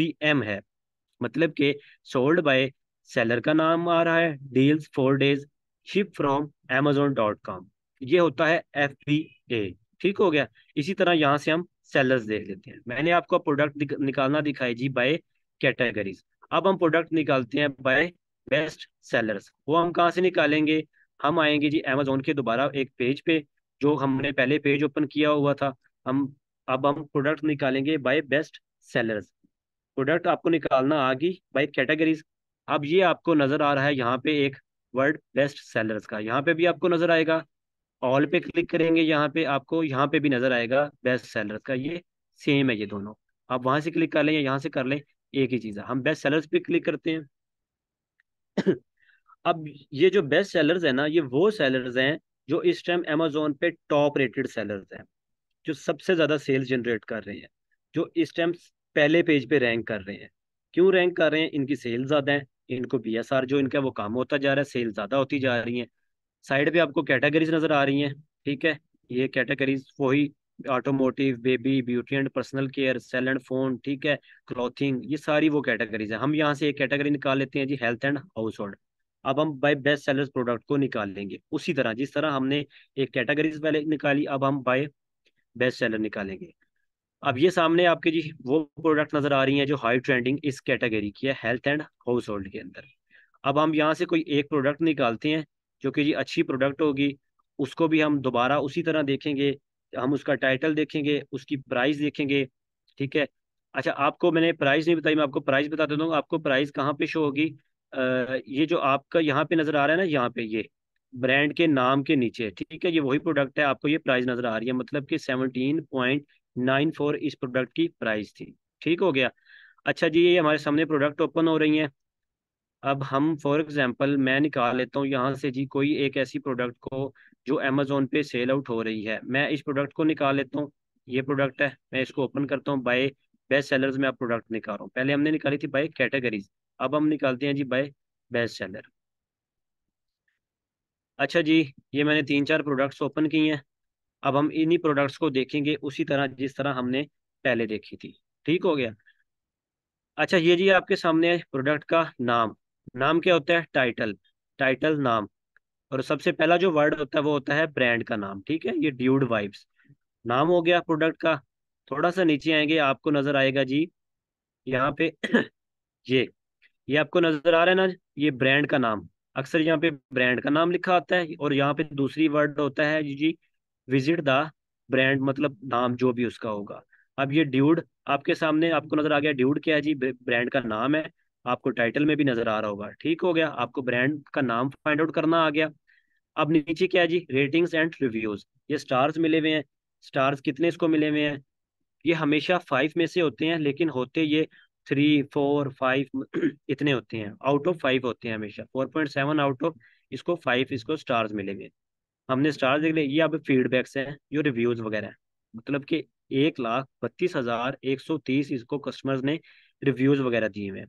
है मतलब कि सोल्ड बाय सेलर का नाम आ रहा है deals four days ship from Amazon dot com ये होता है एफ ठीक हो गया इसी तरह यहाँ से हम सेलर्स देख लेते हैं मैंने आपको प्रोडक्ट निकालना दिखाई जी बाय कैटेगरीज अब हम प्रोडक्ट निकालते हैं बाय बेस्ट सेलर्स वो हम कहाँ से निकालेंगे हम आएंगे जी अमेजोन के दोबारा एक पेज पे जो हमने पहले पेज ओपन किया हुआ था हम अब हम प्रोडक्ट निकालेंगे बाय बेस्ट सेलर्स प्रोडक्ट आपको निकालना आ गई बाई कैटेगरीज अब ये आपको नजर आ रहा है यहाँ पे एक वर्ड बेस्ट सेलर्स का यहाँ पे भी आपको नजर आएगा ऑल पे क्लिक करेंगे यहाँ पे आपको यहाँ पे भी नजर आएगा बेस्ट सेलर्स का ये सेम है ये दोनों आप वहां से क्लिक कर लें या यहाँ से कर लें एक ही चीज है हम बेस्ट सेलर्स पे क्लिक करते हैं अब ये जो बेस्ट सेलर्स है ना ये वो सेलर्स हैं जो इस टाइम अमेजोन पे टॉप रेटेड सेलर्स हैं जो सबसे ज्यादा सेल्स जनरेट कर रहे हैं जो इस टाइम पहले पेज पे रैंक कर रहे हैं क्यों रैंक कर रहे हैं इनकी सेल ज्यादा है इनको बी एस आर जो इनका वो काम होता जा रहा है सेल ज्यादा होती जा रही है साइड पे आपको कैटेगरीज नजर आ रही हैं ठीक है ये कैटेगरीज वही automotive baby beauty and personal care cell and phone ठीक है क्लॉथिंग ये सारी वो कैटेगरीज है हम यहाँ से एक कैटेगरी निकाल लेते हैं जी हेल्थ एंड हाउस होल्ड अब हम बाय बेस्ट सेलर्स प्रोडक्ट को निकाल लेंगे उसी तरह जिस तरह हमने एक कैटेगरीज पहले निकाली अब हम बाय बेस्ट सेलर निकालेंगे अब ये सामने आपके जी वो प्रोडक्ट नजर आ रही है जो हाई ट्रेंडिंग इस कैटेगरी की है हेल्थ एंड हाउस होल्ड के अंदर अब हम यहाँ से कोई एक प्रोडक्ट निकालते हैं जो कि जी अच्छी प्रोडक्ट होगी उसको भी हम दोबारा उसी तरह देखेंगे हम उसका टाइटल देखेंगे उसकी प्राइस देखेंगे ठीक है अच्छा आपको मैंने प्राइस नहीं बताई मैं आपको प्राइस बता देता हूँ आपको प्राइस कहाँ पे शो होगी ये जो आपका यहाँ पे नजर आ रहा है ना यहाँ पे ये ब्रांड के नाम के नीचे ठीक है ये वही प्रोडक्ट है आपको ये प्राइस नजर आ रही है मतलब कि सेवनटीन पॉइंट नाइन फोर इस प्रोडक्ट की प्राइस थी ठीक हो गया अच्छा जी ये हमारे सामने प्रोडक्ट ओपन हो रही हैं अब हम फॉर एग्जाम्पल मैं निकाल लेता हूँ यहाँ से जी कोई एक ऐसी प्रोडक्ट को जो अमेजोन पे सेल आउट हो रही है मैं इस प्रोडक्ट को निकाल लेता हूँ ये प्रोडक्ट है मैं इसको ओपन करता हूँ बाय बेस्ट सेलर्स में आप प्रोडक्ट निकाल रहा हूँ पहले हमने निकाली थी बाय कैटेगरीज अब हम निकालते हैं जी बाय बेस्ट सेलर अच्छा जी ये मैंने तीन चार प्रोडक्ट्स ओपन किए हैं अब हम इन्हीं प्रोडक्ट्स को देखेंगे उसी तरह जिस तरह हमने पहले देखी थी ठीक हो गया अच्छा ये जी आपके सामने प्रोडक्ट का नाम नाम क्या होता है टाइटल टाइटल नाम और सबसे पहला जो वर्ड होता है वो होता है ब्रांड का नाम ठीक है ये ड्यूड वाइब्स नाम हो गया प्रोडक्ट का थोड़ा सा नीचे आएंगे आपको नजर आएगा जी यहाँ पे ये ये आपको नजर आ रहा है ना ये ब्रांड का नाम अक्सर यहाँ पे ब्रांड का नाम लिखा आता है और यहाँ पे दूसरी वर्ड होता है जी जी विजिट द ब्रांड मतलब नाम जो भी उसका होगा अब ये ड्यूड आपके सामने आपको नजर आ गया ड्यूड क्या है जी ब्रांड का नाम है आपको टाइटल में भी नजर आ रहा होगा ठीक हो गया आपको ब्रांड का नाम फाइंड आउट करना आ गया अब नीचे क्या है जी रेटिंग्स एंड रिव्यूज ये स्टार्स मिले हुए हैं स्टार्स कितने इसको मिले हुए हैं ये हमेशा फाइव में से होते हैं लेकिन होते ये थ्री फोर फाइव इतने होते हैं आउट ऑफ फाइव होते हैं हमेशा four point seven out of इसको फाइव इसको स्टार्स मिले हुए हमने स्टार्स देख लिया ये अब फीडबैक्स हैं ये रिव्यूज वगैरह मतलब कि एक लाख बत्तीस हजार एक सौ तीस इसको कस्टमर्स ने रिव्यूज वगैरह दिए हुए हैं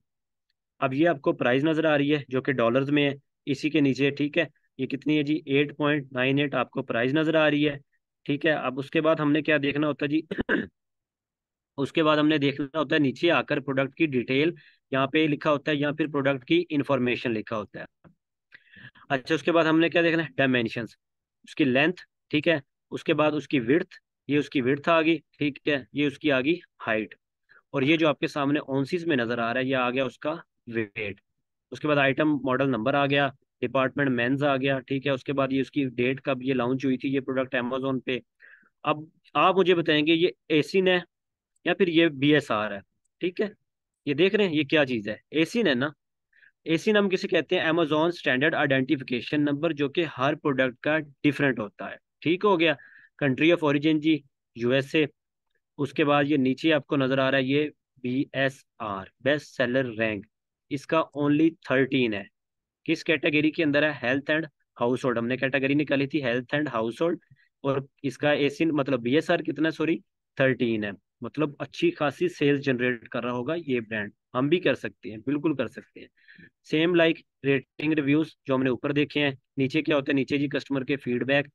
अब ये आपको प्राइस नजर आ रही है जो कि डॉलर्स में है इसी के नीचे ठीक है ये कितनी है जी एट पॉइंट नाइन एट आपको प्राइस नजर आ रही है ठीक है अब उसके बाद हमने क्या देखना होता है जी उसके बाद हमने देखना होता है नीचे आकर प्रोडक्ट की डिटेल यहाँ पे लिखा होता है या फिर प्रोडक्ट की इंफॉर्मेशन लिखा होता है अच्छा उसके बाद हमने क्या देखना है डायमेंशन उसकी लेंथ ठीक है उसके बाद उसकी विर्थ ये उसकी विर्थ आ गई ठीक है ये उसकी आ गई हाइट और ये जो आपके सामने ऑनसीज में नजर आ रहा है ये आ गया उसका वेट उसके बाद आइटम मॉडल नंबर आ गया डिपार्टमेंट मेन्स आ गया ठीक है उसके बाद ये उसकी डेट कब ये लॉन्च हुई थी ये प्रोडक्ट अमेजोन पे अब आप मुझे बताएंगे ये ए है या फिर ये बी एस आर है ठीक है ये देख रहे हैं ये क्या चीज़ है एसिन है ना ए सी नाम किसे कहते हैं अमेजोन स्टैंडर्ड आइडेंटिफिकेशन नंबर जो कि हर प्रोडक्ट का डिफरेंट होता है ठीक हो गया कंट्री ऑफ ओरिजिन जी यूएसए उसके बाद ये नीचे आपको नजर आ रहा है ये B S R best seller rank इसका ओनली थर्टीन है किस कैटेगरी के अंदर है हेल्थ एंड हाउस होल्ड हमने कैटेगरी निकाली थी हेल्थ एंड हाउस होल्ड और इसका एसिन मतलब बी कितना सॉरी थर्टीन है मतलब अच्छी खासी सेल्स जनरेट कर रहा होगा ये ब्रांड हम भी कर सकते हैं बिल्कुल कर सकते हैं सेम लाइक रेटिंग रिव्यूज जो हमने ऊपर देखे हैं नीचे क्या होता है नीचे जी कस्टमर के फीडबैक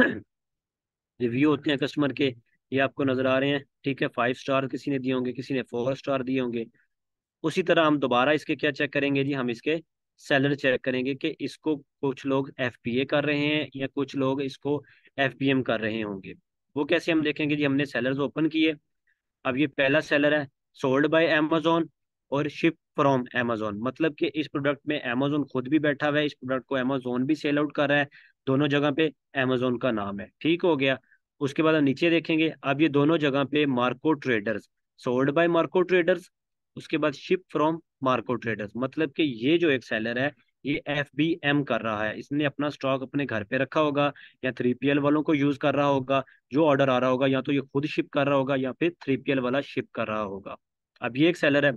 रिव्यू होते हैं कस्टमर के ये आपको नजर आ रहे हैं ठीक है फाइव स्टार किसी ने दिए होंगे किसी ने फोर स्टार दिए होंगे उसी तरह हम दोबारा इसके क्या चेक करेंगे जी हम इसके सेलर चेक करेंगे कि इसको कुछ लोग एफ कर रहे हैं या कुछ लोग इसको एफ कर रहे होंगे वो कैसे हम देखेंगे जी हमने सेलर ओपन किए अब ये पहला सेलर है सोल्ड बाय एमेजोन और शिप फ्रॉम एमेजोन मतलब कि इस प्रोडक्ट में अमेजोन खुद भी बैठा हुआ है इस प्रोडक्ट को अमेजोन भी सेल आउट कर रहा है दोनों जगह पे अमेजोन का नाम है ठीक हो गया उसके बाद हम नीचे देखेंगे अब ये दोनों जगह पे Marco traders sold by Marco traders उसके बाद शिप फ्रॉम मार्को ट्रेडर्स मतलब कि ये जो एक सेलर है ये एफ बी एम कर रहा है इसने अपना स्टॉक अपने घर पे रखा होगा या थ्री पी एल वालों को यूज कर रहा होगा जो ऑर्डर आ रहा होगा या तो ये खुद शिप कर रहा होगा या फिर थ्री पी एल वाला शिप कर रहा होगा अब ये एक सेलर है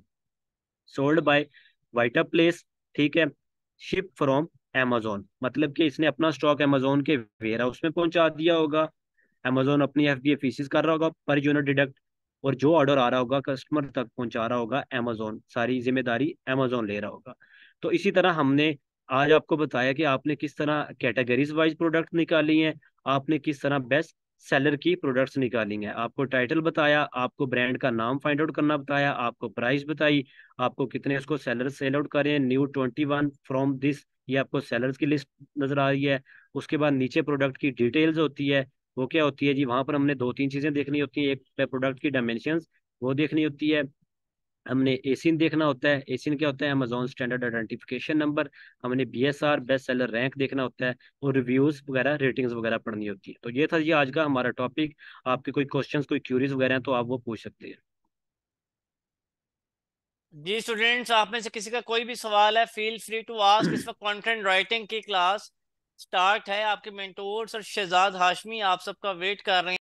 सोल्ड बाय वाइटअप प्लेस ठीक है शिप फ्रॉम एमेजोन मतलब कि इसने अपना स्टॉक एमेजोन के वेयर हाउस में पहुंचा दिया होगा एमेजोन अपनी एफ बी एफ कर रहा होगा पर यूनिट डिडक्ट और जो ऑर्डर आ रहा होगा कस्टमर तक पहुंचा रहा होगा अमेजोन सारी जिम्मेदारी अमेजोन ले रहा होगा तो इसी तरह हमने आज आपको बताया कि आपने किस तरह कैटेगरीज वाइज प्रोडक्ट निकाली हैं आपने किस तरह बेस्ट सेलर की प्रोडक्ट्स निकाली हैं आपको टाइटल बताया आपको ब्रांड का नाम फाइंड आउट करना बताया आपको प्राइस बताई आपको कितने उसको सेलर सेल आउट करें new twenty one from this ये आपको सेलर्स की लिस्ट नजर आ रही है उसके बाद नीचे प्रोडक्ट की डिटेल्स होती है वो क्या होती है जी वहां पर हमने दो तीन चीज़ें देखनी होती है एक प्रोडक्ट की डायमेंशन वो देखनी होती है हमने एसिन देखना होता है एसिन क्या होता है अमेजोन स्टैंडर्ड आइडेंटिफिकेशन नंबर हमने बीएसआर बेस्ट सेलर रैंक देखना होता है और रिव्यूज वगैरह रेटिंग्स वगैरह पढ़नी होती है तो ये था जी आज का हमारा टॉपिक आपके कोई क्वेश्चंस कोई क्यूरीज वगैरह हैं तो आप वो पूछ सकते हैं जी स्टूडेंट्स आप में से किसी का कोई भी सवाल है फील फ्री टू आस्क इस वक्त कंटेंट राइटिंग की क्लास स्टार्ट है आपके मेंटोर्स और शहजाद हाशमी आप सबका वेट कर रहे हैं